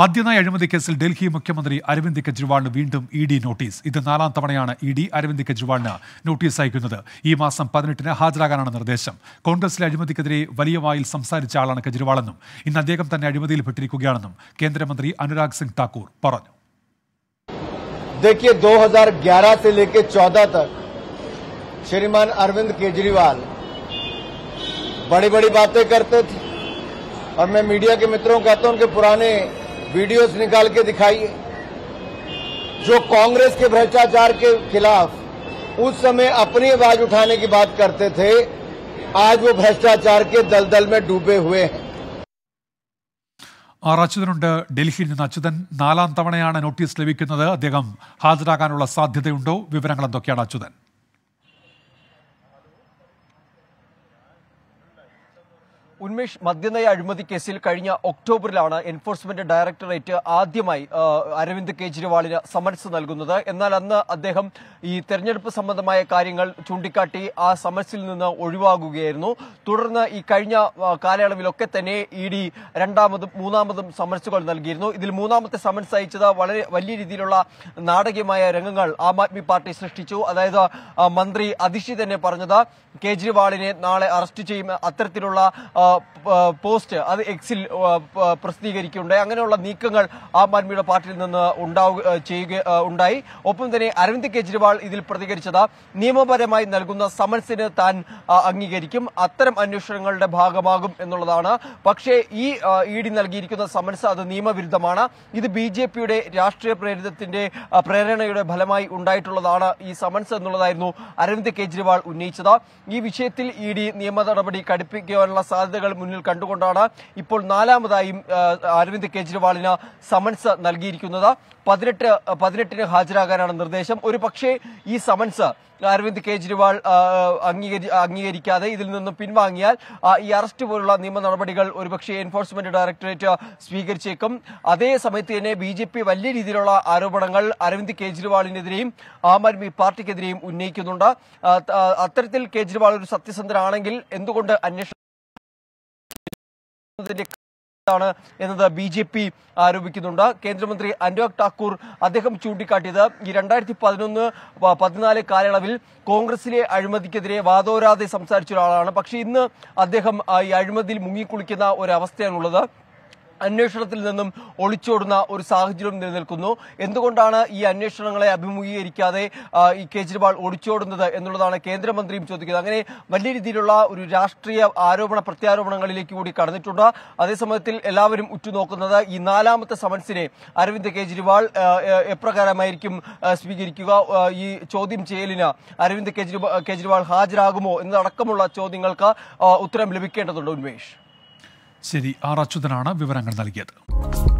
മദ്യനയ അഴിമതി കേസിൽ ഡൽഹി മുഖ്യമന്ത്രി അരവിന്ദ് കെജ്രിവാളിന് വീണ്ടും ഇ ഡി നോട്ടീസ് ഇത് നാലാം തവണയാണ് ഇ ഡി അരവിന്ദ് കെജ്രിവാളിന് നോട്ടീസ് അയക്കുന്നത് ഈ മാസം പതിനെട്ടിന് ഹാജരാകാനാണ് നിർദ്ദേശം കോൺഗ്രസിലെ അഴിമതിക്കെതിരെ വലിയ വായിൽ സംസാരിച്ച ആളാണ് കെജ്രിവാളെന്നും ഇന്ന് അദ്ദേഹം തന്നെ അഴിമതിയിൽപ്പെട്ടിരിക്കുകയാണെന്നും കേന്ദ്രമന്ത്രി അനുരാഗ് സിംഗ് താക്കൂർ പറഞ്ഞു देखिए 2011 से लेकर 14 तक श्रीमान अरविंद केजरीवाल बड़ी बड़ी बातें करते और मैं मीडिया के मित्रों को कहता हूं उनके पुराने वीडियोस निकाल के दिखाइए जो कांग्रेस के भ्रष्टाचार के खिलाफ उस समय अपनी आवाज उठाने की बात करते थे आज वो भ्रष्टाचार के दलदल में डूबे हुए हैं और अच्युन डेलह अच्युत नालाम तवण नोटी लगभग अद्हम हाजरा साध्यतो विवर अच्छा ഉന്മേഷ് മദ്യനയ അഴിമതി കേസിൽ കഴിഞ്ഞ ഒക്ടോബറിലാണ് എൻഫോഴ്സ്മെന്റ് ഡയറക്ടറേറ്റ് ആദ്യമായി അരവിന്ദ് കെജ്രിവാളിന് സമൻസ് നൽകുന്നത് എന്നാൽ അന്ന് അദ്ദേഹം ഈ തെരഞ്ഞെടുപ്പ് സംബന്ധമായ കാര്യങ്ങൾ ചൂണ്ടിക്കാട്ടി ആ സമൻസിൽ നിന്ന് ഒഴിവാകുകയായിരുന്നു തുടർന്ന് ഈ കഴിഞ്ഞ കാലയളവിലൊക്കെ തന്നെ ഇ ഡി രണ്ടാമതും മൂന്നാമതും സമരസുകൾ നൽകിയിരുന്നു ഇതിൽ മൂന്നാമത്തെ സമൻസ് അയച്ചത് വളരെ വലിയ രീതിയിലുള്ള നാടകീയമായ രംഗങ്ങൾ ആം ആദ്മി പാർട്ടി സൃഷ്ടിച്ചു അതായത് മന്ത്രി അതിഷി തന്നെ പറഞ്ഞത് കേജ്രിവാളിനെ നാളെ അറസ്റ്റ് ചെയ്യും അത്തരത്തിലുള്ള പോസ്റ്റ് അത് എക്സിൽ പ്രസിദ്ധീകരിക്കുകയുണ്ടായി അങ്ങനെയുള്ള നീക്കങ്ങൾ ആം ആദ്മിയുടെ പാർട്ടിയിൽ നിന്ന് ഉണ്ടാവുക ചെയ്യുക ഉണ്ടായി ഒപ്പം തന്നെ അരവിന്ദ് കെജ്രിവാൾ ഇതിൽ പ്രതികരിച്ചത് നിയമപരമായി നൽകുന്ന സമൻസിന് താൻ അംഗീകരിക്കും അത്തരം അന്വേഷണങ്ങളുടെ ഭാഗമാകും എന്നുള്ളതാണ് പക്ഷേ ഈ ഇ ഡി നൽകിയിരിക്കുന്ന സമൻസ് അത് നിയമവിരുദ്ധമാണ് ഇത് ബി ജെ പിയുടെ രാഷ്ട്രീയ പ്രേരിതത്തിന്റെ പ്രേരണയുടെ ഫലമായി ഉണ്ടായിട്ടുള്ളതാണ് ഈ സമൻസ് എന്നുള്ളതായിരുന്നു അരവിന്ദ് കെജ്രിവാൾ ഉന്നയിച്ചത് ഈ വിഷയത്തിൽ ഇ ഡി നിയമ നടപടി കടുപ്പിക്കാനുള്ള സാധ്യത സാധ്യതകൾ മുന്നിൽ കണ്ടുകൊണ്ടാണ് ഇപ്പോൾ നാലാമതായും അരവിന്ദ് കെജ്രിവാളിന് സമൻസ് നൽകിയിരിക്കുന്നത് പതിനെട്ട് പതിനെട്ടിന് ഹാജരാകാനാണ് നിർദ്ദേശം ഒരു പക്ഷേ ഈ സമൻസ് അരവിന്ദ് കെജ്രിവാൾ അംഗീകരി അംഗീകരിക്കാതെ ഇതിൽ നിന്ന് പിൻവാങ്ങിയാൽ ഈ അറസ്റ്റ് പോലുള്ള നിയമ നടപടികൾ ഒരുപക്ഷെ എൻഫോഴ്സ്മെന്റ് ഡയറക്ടറേറ്റ് സ്വീകരിച്ചേക്കും അതേ സമയത്ത് തന്നെ ബി ജെ പി വലിയ രീതിയിലുള്ള ആരോപണങ്ങൾ അരവിന്ദ് കെജ്രിവാളിനെതിരെയും ആം ആദ്മി പാർട്ടിക്കെതിരെയും ഉന്നയിക്കുന്നുണ്ട് അത്തരത്തിൽ കെജ്രിവാൾ ഒരു സത്യസന്ധനാണെങ്കിൽ എന്തുകൊണ്ട് അന്വേഷണം ാണ് എന്നത് ബി ജെ പി ആരോപിക്കുന്നുണ്ട് കേന്ദ്രമന്ത്രി അനുരാഗ് ഠാക്കൂർ അദ്ദേഹം ചൂണ്ടിക്കാട്ടിയത് ഈ രണ്ടായിരത്തി പതിനൊന്ന് പതിനാല് കാലയളവിൽ കോൺഗ്രസിലെ അഴിമതിക്കെതിരെ വാദോരാതെ സംസാരിച്ച ഒരാളാണ് പക്ഷേ ഇന്ന് അദ്ദേഹം ഈ അഴിമതിയിൽ മുങ്ങിക്കുളിക്കുന്ന ഒരവസ്ഥയാണുള്ളത് അന്വേഷണത്തിൽ നിന്നും ഒളിച്ചോടുന്ന ഒരു സാഹചര്യം നിലനിൽക്കുന്നു എന്തുകൊണ്ടാണ് ഈ അന്വേഷണങ്ങളെ അഭിമുഖീകരിക്കാതെ ഈ കേജ്രിവാൾ ഒളിച്ചോടുന്നത് എന്നുള്ളതാണ് കേന്ദ്രമന്ത്രിയും ചോദിക്കുന്നത് അങ്ങനെ വലിയ രീതിയിലുള്ള ഒരു രാഷ്ട്രീയ ആരോപണ പ്രത്യാരോപണങ്ങളിലേക്ക് കൂടി കടന്നിട്ടുണ്ട് അതേസമയത്തിൽ എല്ലാവരും ഉറ്റുനോക്കുന്നത് ഈ നാലാമത്തെ സമൻസിനെ അരവിന്ദ് കേജ്രിവാൾ എപ്രകാരമായിരിക്കും സ്വീകരിക്കുക ഈ ചോദ്യം ചെയ്യലിന് അരവിന്ദ് കേജ്രിവാൾ ഹാജരാകുമോ എന്നതടക്കമുള്ള ചോദ്യങ്ങൾക്ക് ഉത്തരം ലഭിക്കേണ്ടതുണ്ട് ഉന്മേഷ് ശരി ആർ അച്യുതനാണ് വിവരങ്ങൾ നൽകിയത്